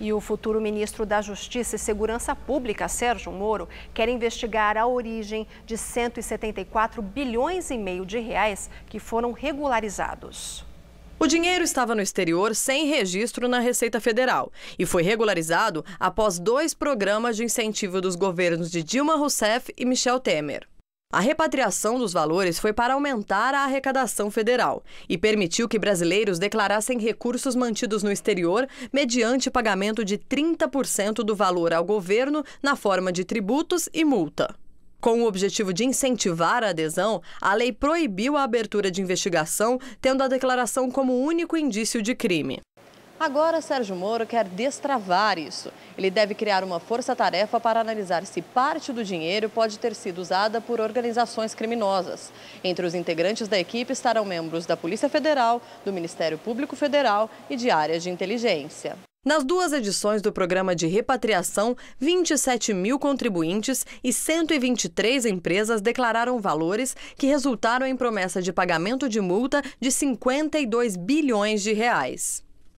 E o futuro ministro da Justiça e Segurança Pública, Sérgio Moro, quer investigar a origem de 174 bilhões e meio de reais que foram regularizados. O dinheiro estava no exterior sem registro na Receita Federal e foi regularizado após dois programas de incentivo dos governos de Dilma Rousseff e Michel Temer. A repatriação dos valores foi para aumentar a arrecadação federal e permitiu que brasileiros declarassem recursos mantidos no exterior mediante pagamento de 30% do valor ao governo na forma de tributos e multa. Com o objetivo de incentivar a adesão, a lei proibiu a abertura de investigação, tendo a declaração como único indício de crime. Agora, Sérgio Moro quer destravar isso. Ele deve criar uma força-tarefa para analisar se parte do dinheiro pode ter sido usada por organizações criminosas. Entre os integrantes da equipe estarão membros da Polícia Federal, do Ministério Público Federal e de áreas de inteligência. Nas duas edições do programa de repatriação, 27 mil contribuintes e 123 empresas declararam valores que resultaram em promessa de pagamento de multa de 52 bilhões de reais.